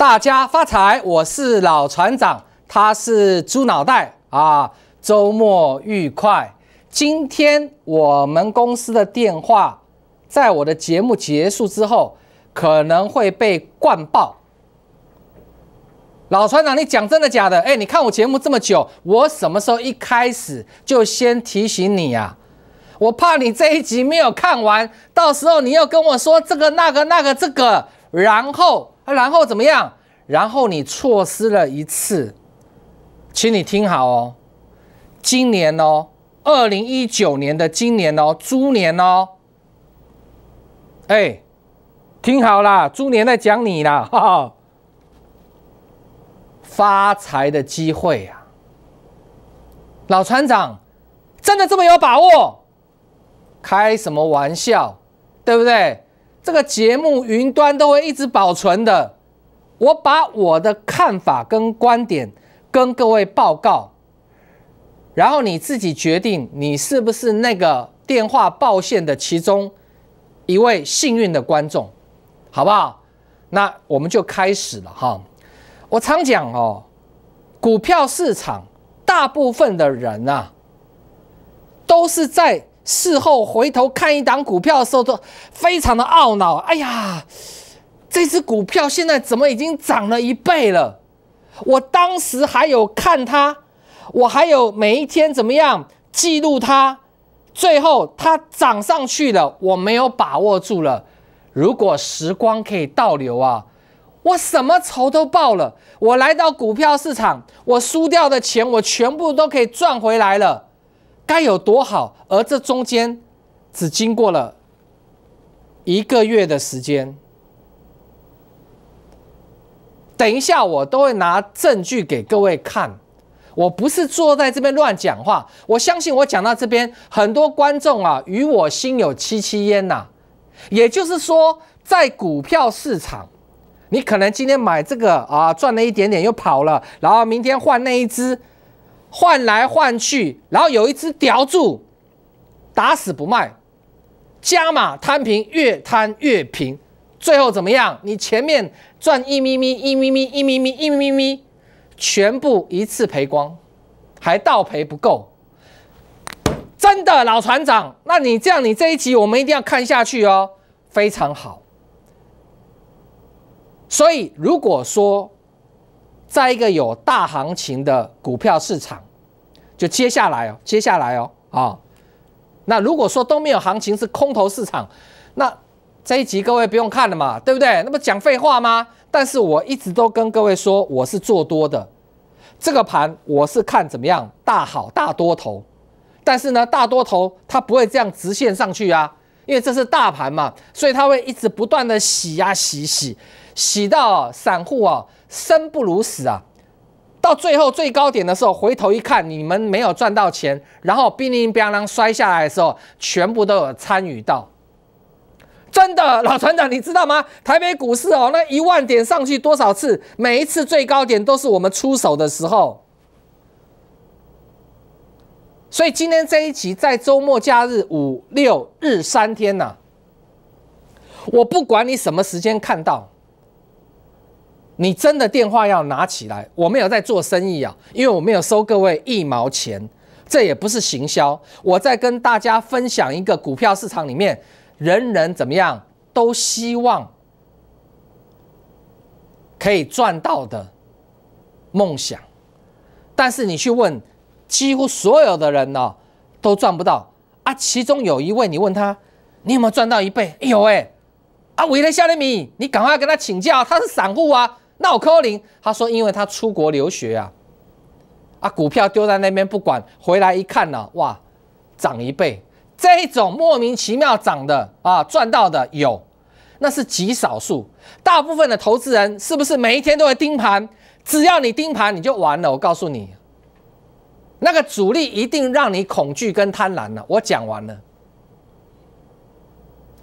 大家发财！我是老船长，他是猪脑袋啊！周末愉快！今天我们公司的电话，在我的节目结束之后，可能会被灌爆。老船长，你讲真的假的？哎，你看我节目这么久，我什么时候一开始就先提醒你呀？我怕你这一集没有看完，到时候你又跟我说这个那个那个这个，然后。然后怎么样？然后你错失了一次，请你听好哦。今年哦，二零一九年的今年哦，猪年哦，哎，听好啦，猪年在讲你啦，哈哈，发财的机会啊，老船长，真的这么有把握？开什么玩笑，对不对？这个节目云端都会一直保存的，我把我的看法跟观点跟各位报告，然后你自己决定你是不是那个电话报线的其中一位幸运的观众，好不好？那我们就开始了哈。我常讲哦，股票市场大部分的人啊，都是在。事后回头看一档股票的时候，都非常的懊恼。哎呀，这只股票现在怎么已经涨了一倍了？我当时还有看它，我还有每一天怎么样记录它，最后它涨上去了，我没有把握住了。如果时光可以倒流啊，我什么仇都报了。我来到股票市场，我输掉的钱我全部都可以赚回来了。该有多好！而这中间，只经过了一个月的时间。等一下，我都会拿证据给各位看。我不是坐在这边乱讲话。我相信我讲到这边，很多观众啊，与我心有戚戚焉呐。也就是说，在股票市场，你可能今天买这个啊，赚了一点点又跑了，然后明天换那一只。换来换去，然后有一只叼住，打死不卖，加码摊平，越摊越平，最后怎么样？你前面赚一咪咪，一咪咪，一咪咪，一咪咪，全部一次赔光，还倒赔不够。真的，老船长，那你这样，你这一集我们一定要看下去哦，非常好。所以如果说。在一个有大行情的股票市场，就接下来哦，接下来哦，啊，那如果说都没有行情是空头市场，那这一集各位不用看了嘛，对不对？那不讲废话吗？但是我一直都跟各位说，我是做多的，这个盘我是看怎么样大好大多头，但是呢，大多头它不会这样直线上去啊，因为这是大盘嘛，所以它会一直不断的洗呀洗洗洗到散户啊。生不如死啊！到最后最高点的时候，回头一看，你们没有赚到钱，然后乒铃乓啷摔下来的时候，全部都有参与到。真的，老船长，你知道吗？台北股市哦，那一万点上去多少次？每一次最高点都是我们出手的时候。所以今天这一集在周末假日五六日三天呐，我不管你什么时间看到。你真的电话要拿起来，我没有在做生意啊，因为我没有收各位一毛钱，这也不是行销，我在跟大家分享一个股票市场里面，人人怎么样都希望可以赚到的梦想，但是你去问，几乎所有的人呢，都赚不到啊。其中有一位你问他，你有没有赚到一倍？有哎，啊，伟人夏利米，你赶快跟他请教，他是散户啊。闹扣零，他说，因为他出国留学啊，啊，股票丢在那边不管，回来一看呢，哇，涨一倍，这一种莫名其妙涨的啊，赚到的有，那是极少数，大部分的投资人是不是每一天都会盯盘？只要你盯盘，你就完了。我告诉你，那个主力一定让你恐惧跟贪婪了。我讲完了。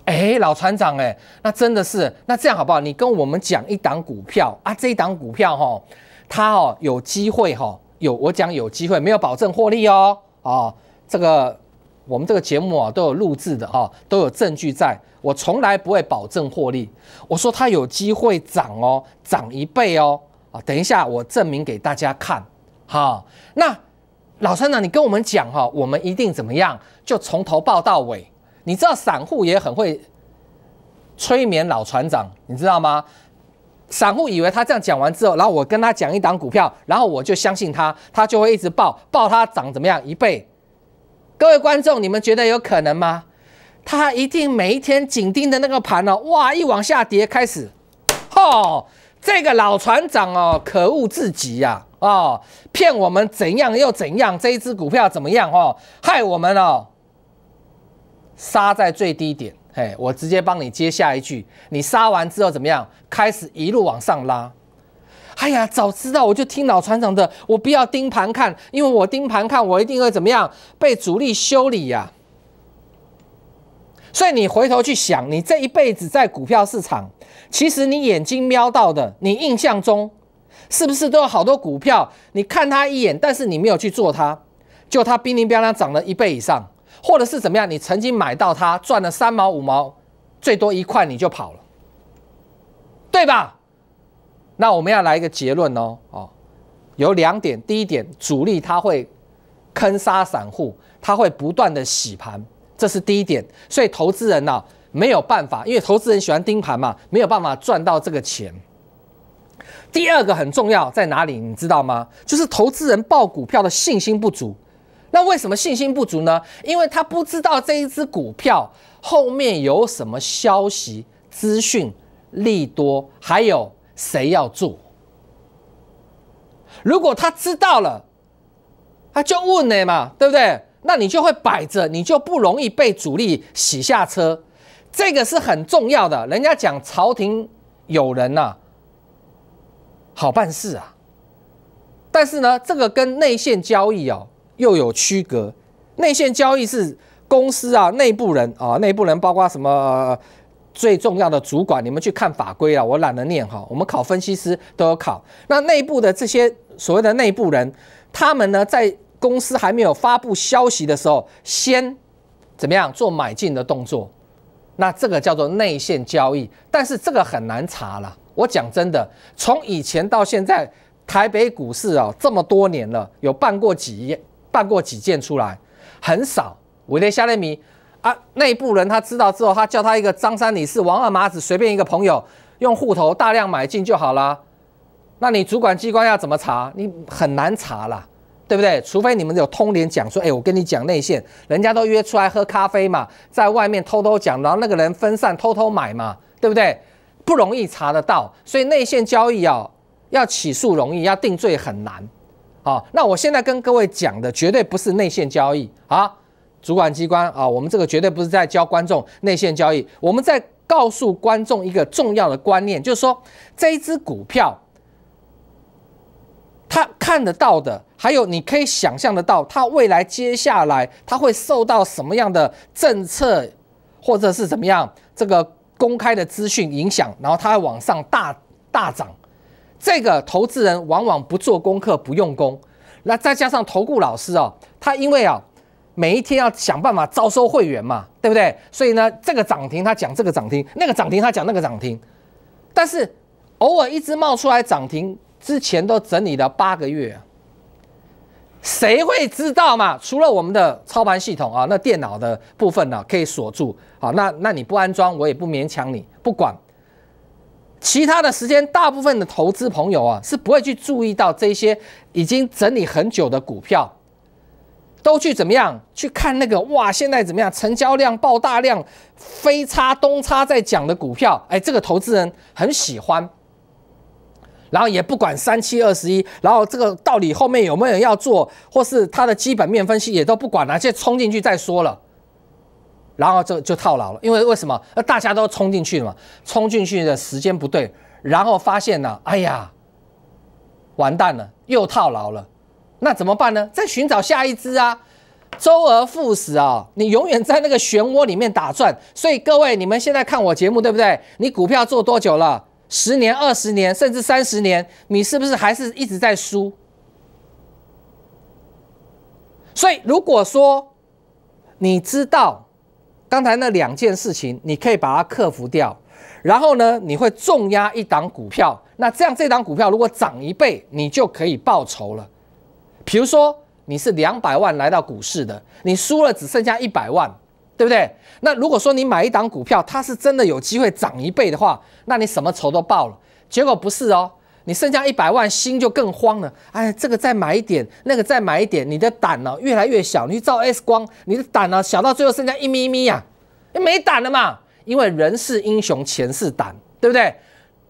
哎，老船长，哎，那真的是，那这样好不好？你跟我们讲一档股票啊，这一档股票哈，它哦有机会哈，有我讲有机会，没有保证获利哦，哦，这个我们这个节目啊都有录制的哈，都有证据在，我从来不会保证获利，我说它有机会涨哦，涨一倍哦，啊，等一下我证明给大家看，哈，那老船长你跟我们讲哈，我们一定怎么样，就从头报到尾。你知道散户也很会催眠老船长，你知道吗？散户以为他这样讲完之后，然后我跟他讲一档股票，然后我就相信他，他就会一直爆爆他涨怎么样一倍？各位观众，你们觉得有可能吗？他一定每一天紧盯的那个盘哦，哇，一往下跌开始，哦，这个老船长哦，可恶至极呀，哦，骗我们怎样又怎样，这一只股票怎么样？哦，害我们哦。杀在最低点，哎，我直接帮你接下一句。你杀完之后怎么样？开始一路往上拉。哎呀，早知道我就听老船长的，我不要盯盘看，因为我盯盘看，我一定会怎么样？被主力修理呀。所以你回头去想，你这一辈子在股票市场，其实你眼睛瞄到的，你印象中是不是都有好多股票？你看它一眼，但是你没有去做它，就它濒临边疆涨了一倍以上。或者是怎么样？你曾经买到它赚了三毛五毛，最多一块你就跑了，对吧？那我们要来一个结论哦，哦，有两点。第一点，主力他会坑杀散户，他会不断的洗盘，这是第一点。所以投资人呐没有办法，因为投资人喜欢盯盘嘛，没有办法赚到这个钱。第二个很重要在哪里？你知道吗？就是投资人报股票的信心不足。那为什么信心不足呢？因为他不知道这一只股票后面有什么消息资讯利多，还有谁要做。如果他知道了，他就问呢嘛，对不对？那你就会摆着，你就不容易被主力洗下车，这个是很重要的。人家讲朝廷有人呐，好办事啊。但是呢，这个跟内线交易哦。又有区隔，内线交易是公司啊，内部人啊，内部人包括什么最重要的主管，你们去看法规啊，我懒得念哈。我们考分析师都有考，那内部的这些所谓的内部人，他们呢在公司还没有发布消息的时候，先怎么样做买进的动作，那这个叫做内线交易，但是这个很难查了。我讲真的，从以前到现在，台北股市啊这么多年了，有办过几。看过几件出来，很少。我的夏烈米啊，内部人他知道之后，他叫他一个张三李四王二麻子，随便一个朋友，用户头大量买进就好了。那你主管机关要怎么查？你很难查了，对不对？除非你们有通联讲说，哎，我跟你讲内线，人家都约出来喝咖啡嘛，在外面偷偷讲，然后那个人分散偷偷买嘛，对不对？不容易查得到，所以内线交易啊，要起诉容易，要定罪很难。好，那我现在跟各位讲的绝对不是内线交易啊，主管机关啊，我们这个绝对不是在教观众内线交易，我们在告诉观众一个重要的观念，就是说这一只股票，它看得到的，还有你可以想象得到，它未来接下来它会受到什么样的政策或者是怎么样这个公开的资讯影响，然后它往上大大涨。这个投资人往往不做功课、不用功，那再加上投顾老师啊，他因为啊，每一天要想办法招收会员嘛，对不对？所以呢，这个涨停他讲这个涨停，那个涨停他讲那个涨停，但是偶尔一直冒出来涨停，之前都整理了八个月，谁会知道嘛？除了我们的操盘系统啊，那电脑的部分呢，可以锁住，好，那那你不安装，我也不勉强你，不管。其他的时间，大部分的投资朋友啊，是不会去注意到这些已经整理很久的股票，都去怎么样去看那个哇？现在怎么样？成交量爆大量，飞差东差在讲的股票，哎，这个投资人很喜欢，然后也不管三七二十一，然后这个到底后面有没有人要做，或是它的基本面分析也都不管，直接冲进去再说了。然后就就套牢了，因为为什么？大家都冲进去了嘛，冲进去的时间不对，然后发现呢，哎呀，完蛋了，又套牢了。那怎么办呢？再寻找下一只啊，周而复始啊，你永远在那个漩涡里面打转。所以各位，你们现在看我节目对不对？你股票做多久了？十年、二十年，甚至三十年，你是不是还是一直在输？所以如果说你知道。刚才那两件事情，你可以把它克服掉，然后呢，你会重压一档股票。那这样这档股票如果涨一倍，你就可以报仇了。比如说你是两百万来到股市的，你输了只剩下一百万，对不对？那如果说你买一档股票，它是真的有机会涨一倍的话，那你什么仇都报了。结果不是哦。你剩下一百万，心就更慌了。哎，这个再买一点，那个再买一点，你的胆呢越来越小。你照 X 光，你的胆呢小到最后剩下一咪咪呀，没胆了嘛。因为人是英雄，钱是胆，对不对？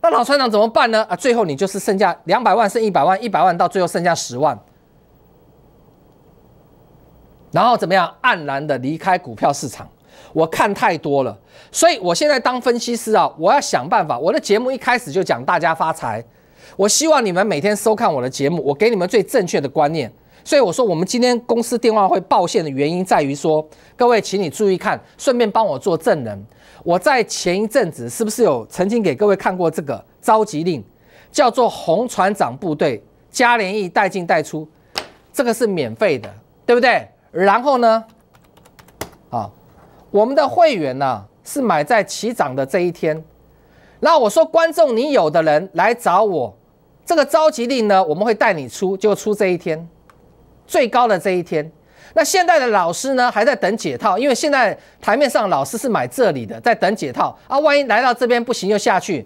那老船长怎么办呢？啊，最后你就是剩下两百万，剩一百万，一百万到最后剩下十万，然后怎么样？黯然的离开股票市场。我看太多了，所以我现在当分析师啊，我要想办法。我的节目一开始就讲大家发财。我希望你们每天收看我的节目，我给你们最正确的观念。所以我说，我们今天公司电话会报线的原因在于说，各位，请你注意看，顺便帮我做证人。我在前一阵子是不是有曾经给各位看过这个召集令，叫做红船长部队加连义带进带出，这个是免费的，对不对？然后呢，啊，我们的会员呢是买在起涨的这一天。那我说，观众，你有的人来找我。这个召集令呢，我们会带你出，就出这一天最高的这一天。那现在的老师呢，还在等解套，因为现在台面上老师是买这里的，在等解套啊。万一来到这边不行，又下去，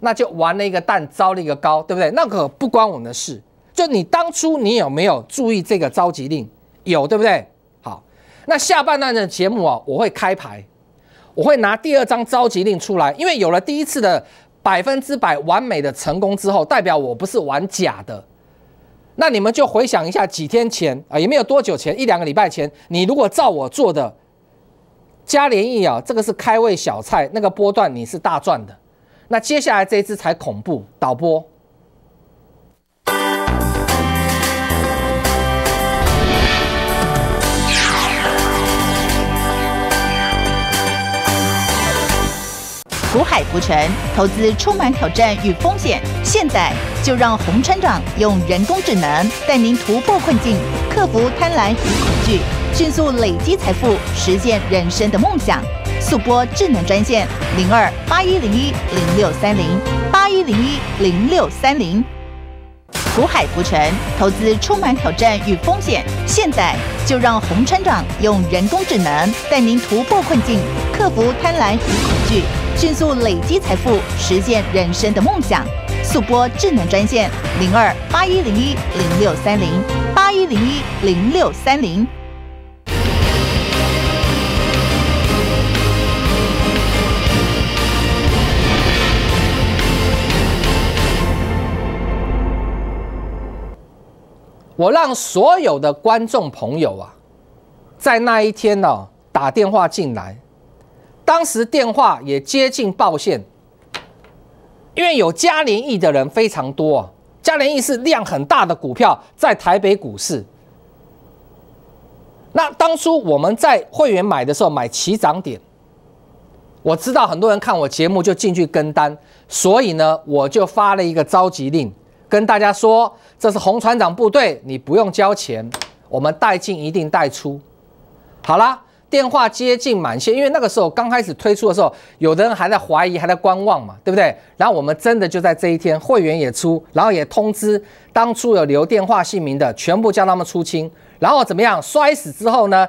那就玩了一个蛋，招了一个高，对不对？那可不关我们的事。就你当初你有没有注意这个召集令？有，对不对？好，那下半段的节目啊，我会开牌，我会拿第二张召集令出来，因为有了第一次的。百分之百完美的成功之后，代表我不是玩假的。那你们就回想一下，几天前啊，也没有多久前，一两个礼拜前，你如果照我做的，加连益啊，这个是开胃小菜，那个波段你是大赚的。那接下来这一支才恐怖，导播。苦海浮沉，投资充满挑战与风险。现在就让洪船长用人工智能带您突破困境，克服贪婪与恐惧，迅速累积财富，实现人生的梦想。速播智能专线零二八一零一零六三零八一零一零六三零。苦海浮沉，投资充满挑战与风险。现在就让洪船长用人工智能带您突破困境，克服贪婪与恐惧。迅速累积财富，实现人生的梦想。速播智能专线零二八一零一零六三零八一零一零六三零。我让所有的观众朋友啊，在那一天呢打电话进来。当时电话也接近爆线，因为有嘉联益的人非常多啊。嘉联益是量很大的股票，在台北股市。那当初我们在会员买的时候，买起涨点。我知道很多人看我节目就进去跟单，所以呢，我就发了一个召集令，跟大家说，这是红船长部队，你不用交钱，我们带进一定带出。好了。电话接近满线，因为那个时候刚开始推出的时候，有的人还在怀疑，还在观望嘛，对不对？然后我们真的就在这一天，会员也出，然后也通知当初有留电话姓名的，全部叫他们出清。然后怎么样？摔死之后呢？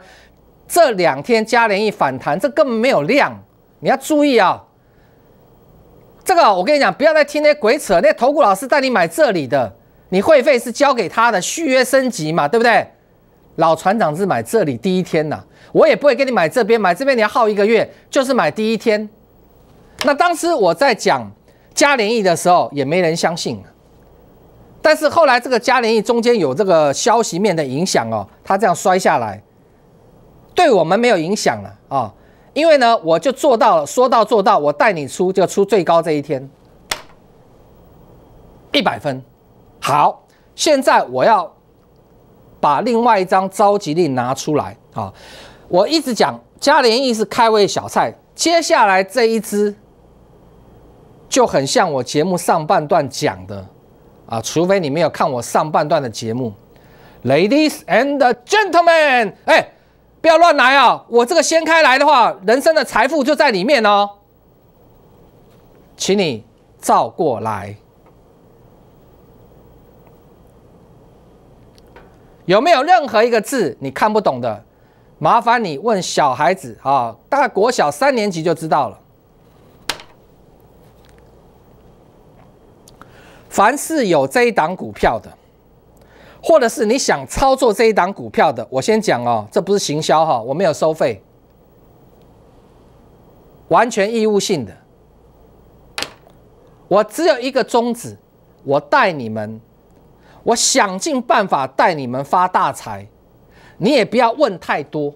这两天加连一反弹，这根本没有量，你要注意啊！这个我跟你讲，不要再听那些鬼扯，那投顾老师带你买这里的，你会费是交给他的，续约升级嘛，对不对？老船长是买这里第一天呐，我也不会给你买这边，买这边你要耗一个月，就是买第一天。那当时我在讲加连谊的时候，也没人相信。但是后来这个加连谊中间有这个消息面的影响哦，它这样摔下来，对我们没有影响了啊，因为呢，我就做到了说到做到，我带你出就出最高这一天，一百分。好，现在我要。把另外一张召集令拿出来啊！我一直讲嘉玲华是开胃小菜，接下来这一支就很像我节目上半段讲的啊，除非你没有看我上半段的节目，Ladies and gentlemen，哎，不要乱来啊！我这个掀开来的话，人生的财富就在里面哦，请你照过来。有没有任何一个字你看不懂的？麻烦你问小孩子啊，大概国小三年级就知道了。凡是有这一档股票的，或者是你想操作这一档股票的，我先讲哦，这不是行销哈，我没有收费，完全义务性的。我只有一个宗旨，我带你们。我想尽办法带你们发大财，你也不要问太多。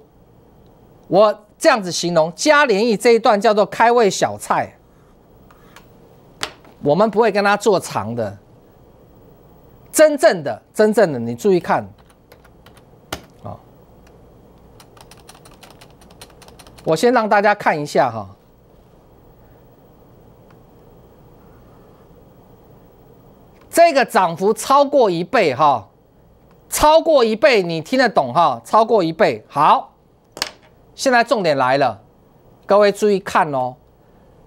我这样子形容嘉联益这一段叫做开胃小菜，我们不会跟他做长的。真正的，真正的，你注意看啊！我先让大家看一下哈。这个涨幅超过一倍哈，超过一倍，你听得懂哈？超过一倍，好，现在重点来了，各位注意看哦，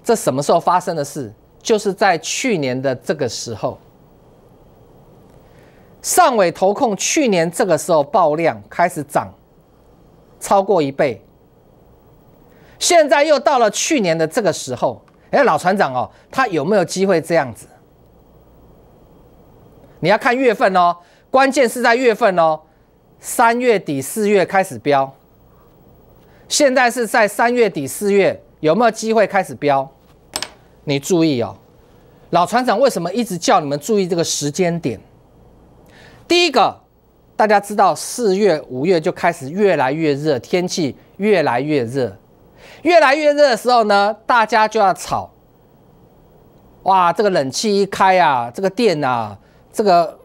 这什么时候发生的事？就是在去年的这个时候，上尾投控去年这个时候爆量开始涨，超过一倍。现在又到了去年的这个时候，哎，老船长哦，他有没有机会这样子？你要看月份哦，关键是在月份哦。三月底四月开始飙，现在是在三月底四月，有没有机会开始飙？你注意哦，老船长为什么一直叫你们注意这个时间点？第一个，大家知道四月五月就开始越来越热，天气越来越热，越来越热的时候呢，大家就要炒。哇，这个冷气一开啊，这个电啊。这个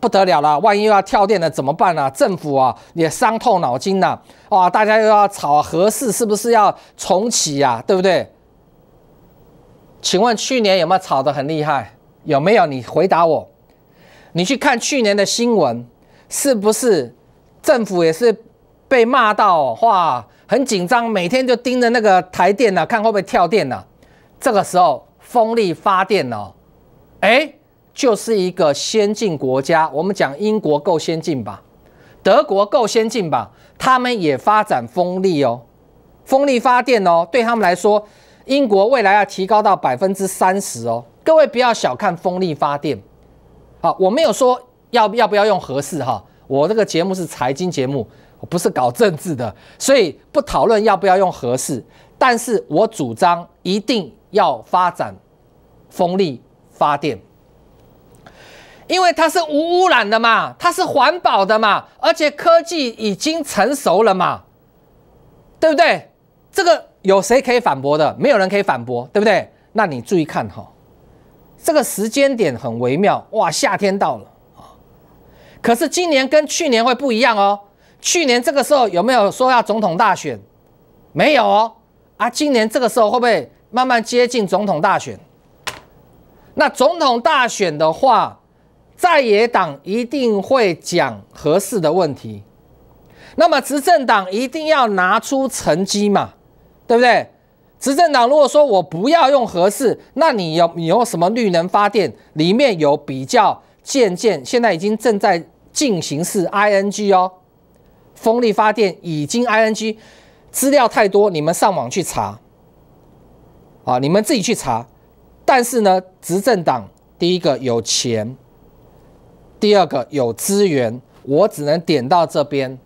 不得了了，万一又要跳电了怎么办呢？政府啊也伤透脑筋了，哇！大家又要吵，合适是不是要重启呀？对不对？请问去年有没有吵得很厉害？有没有？你回答我。你去看去年的新闻，是不是政府也是被骂到哇，很紧张，每天就盯着那个台电呢，看会不会跳电呢？这个时候，风力发电呢？哎。就是一个先进国家，我们讲英国够先进吧？德国够先进吧？他们也发展风力哦，风力发电哦。对他们来说，英国未来要提高到百分之三十哦。各位不要小看风力发电。好，我没有说要不要不要用合适哈。我这个节目是财经节目，我不是搞政治的，所以不讨论要不要用合适，但是我主张一定要发展风力发电。因为它是无污染的嘛，它是环保的嘛，而且科技已经成熟了嘛，对不对？这个有谁可以反驳的？没有人可以反驳，对不对？那你注意看哈，这个时间点很微妙哇，夏天到了可是今年跟去年会不一样哦。去年这个时候有没有说要总统大选？没有哦啊。今年这个时候会不会慢慢接近总统大选？那总统大选的话。在野党一定会讲合适的问题，那么执政党一定要拿出成绩嘛，对不对？执政党如果说我不要用合适，那你有你有什么绿能发电？里面有比较，渐渐现在已经正在进行式 ing 哦，风力发电已经 ing，资料太多，你们上网去查啊，你们自己去查。但是呢，执政党第一个有钱。第二个有资源，我只能点到这边，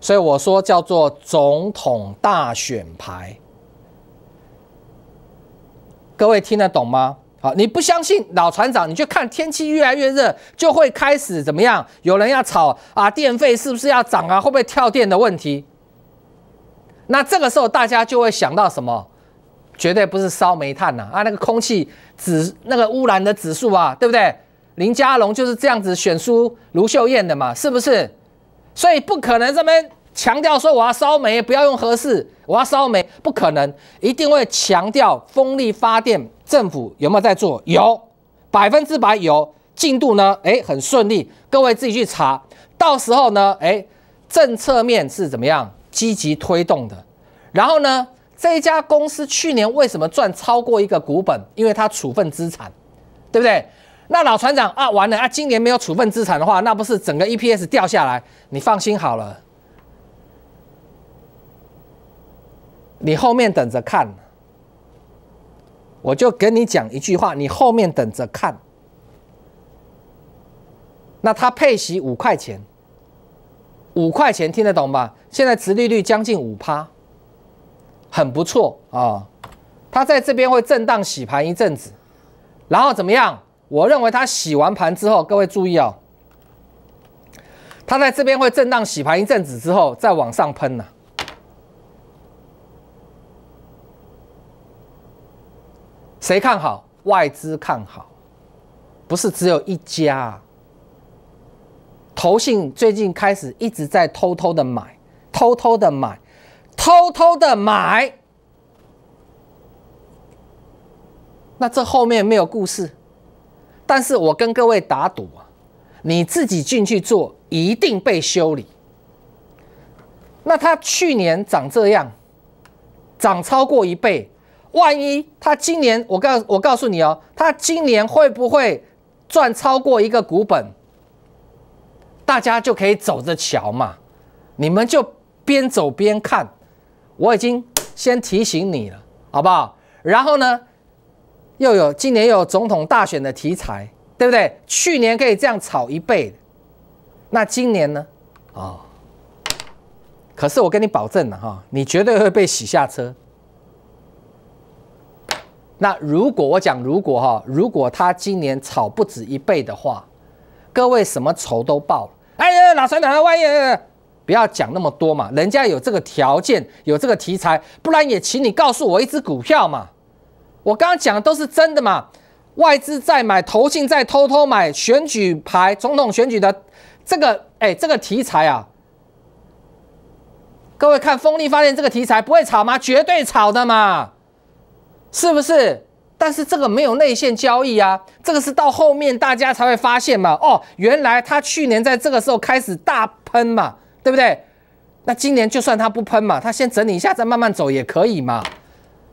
所以我说叫做总统大选牌。各位听得懂吗？好，你不相信老船长，你去看天气越来越热，就会开始怎么样？有人要吵啊，电费是不是要涨啊？会不会跳电的问题？那这个时候大家就会想到什么？绝对不是烧煤炭呐啊，那个空气指那个污染的指数啊，对不对？林佳龙就是这样子选出卢秀燕的嘛，是不是？所以不可能这边强调说我要烧煤，不要用核市，我要烧煤，不可能，一定会强调风力发电。政府有没有在做？有，百分之百有。进度呢？哎，很顺利。各位自己去查。到时候呢，哎，政策面是怎么样积极推动的？然后呢，这一家公司去年为什么赚超过一个股本？因为它处分资产，对不对？那老船长啊，完了啊！今年没有处分资产的话，那不是整个 EPS 掉下来？你放心好了，你后面等着看，我就跟你讲一句话，你后面等着看。那他配息五块钱，五块钱听得懂吧？现在殖利率将近五趴，很不错啊！他在这边会震荡洗盘一阵子，然后怎么样？我认为它洗完盘之后，各位注意啊，它在这边会震荡洗盘一阵子之后，再往上喷呢。谁看好？外资看好，不是只有一家。投信最近开始一直在偷偷的买，偷偷的买，偷偷的买。那这后面没有故事？但是我跟各位打赌啊，你自己进去做，一定被修理。那他去年涨这样，涨超过一倍，万一他今年，我告我告诉你哦，他今年会不会赚超过一个股本？大家就可以走着瞧嘛，你们就边走边看，我已经先提醒你了，好不好？然后呢？又有今年又有总统大选的题材，对不对？去年可以这样炒一倍，那今年呢？啊，可是我跟你保证了哈，你绝对会被洗下车。那如果我讲如果哈，如果他今年炒不止一倍的话，各位什么仇都报哎呀，老三，老三，万爷，不要讲那么多嘛，人家有这个条件，有这个题材，不然也请你告诉我一只股票嘛。我刚刚讲的都是真的嘛？外资在买，投信在偷偷买，选举牌，总统选举的这个，哎，这个题材啊，各位看风力发电这个题材不会炒吗？绝对炒的嘛，是不是？但是这个没有内线交易啊，这个是到后面大家才会发现嘛。哦，原来他去年在这个时候开始大喷嘛，对不对？那今年就算他不喷嘛，他先整理一下，再慢慢走也可以嘛。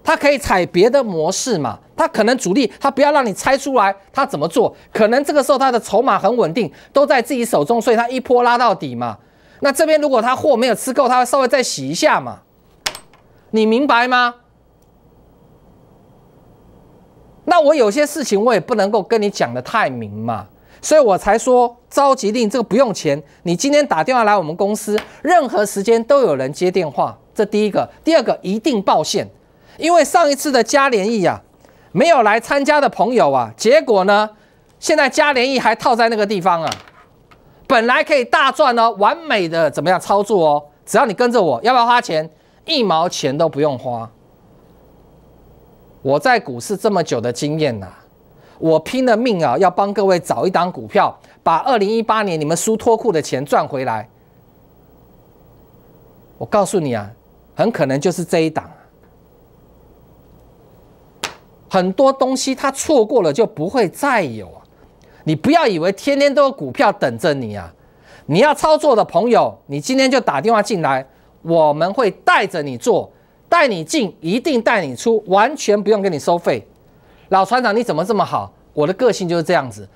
他可以踩别的模式嘛？他可能主力他不要让你猜出来他怎么做，可能这个时候他的筹码很稳定，都在自己手中，所以他一波拉到底嘛。那这边如果他货没有吃够，他会稍微再洗一下嘛。你明白吗？那我有些事情我也不能够跟你讲的太明嘛，所以我才说着急令这个不用钱。你今天打电话来我们公司，任何时间都有人接电话。这第一个，第二个一定报线。因为上一次的加联益啊，没有来参加的朋友啊，结果呢，现在加联益还套在那个地方啊。本来可以大赚哦，完美的怎么样操作哦？只要你跟着我，要不要花钱？一毛钱都不用花。我在股市这么久的经验呐，我拼了命啊要帮各位找一档股票，把二零一八年你们输脱库的钱赚回来。我告诉你啊，很可能就是这一档。很多东西它错过了就不会再有，你不要以为天天都有股票等着你啊！你要操作的朋友，你今天就打电话进来，我们会带着你做，带你进一定带你出，完全不用跟你收费。老船长你怎么这么好？我的个性就是这样子，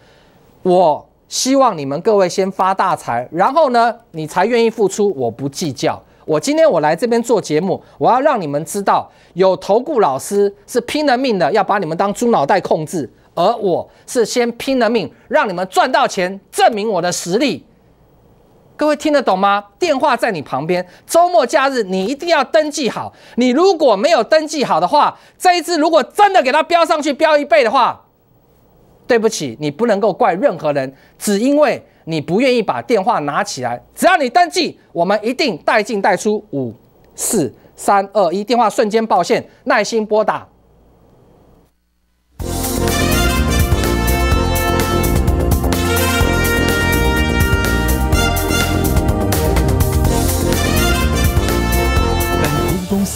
我希望你们各位先发大财，然后呢你才愿意付出，我不计较。我今天我来这边做节目，我要让你们知道，有投顾老师是拼了命的要把你们当猪脑袋控制，而我是先拼了命让你们赚到钱，证明我的实力。各位听得懂吗？电话在你旁边，周末假日你一定要登记好。你如果没有登记好的话，这一次如果真的给他标上去标一倍的话，对不起，你不能够怪任何人，只因为。你不愿意把电话拿起来，只要你登记，我们一定带进带出。五四三二一，电话瞬间爆线，耐心拨打。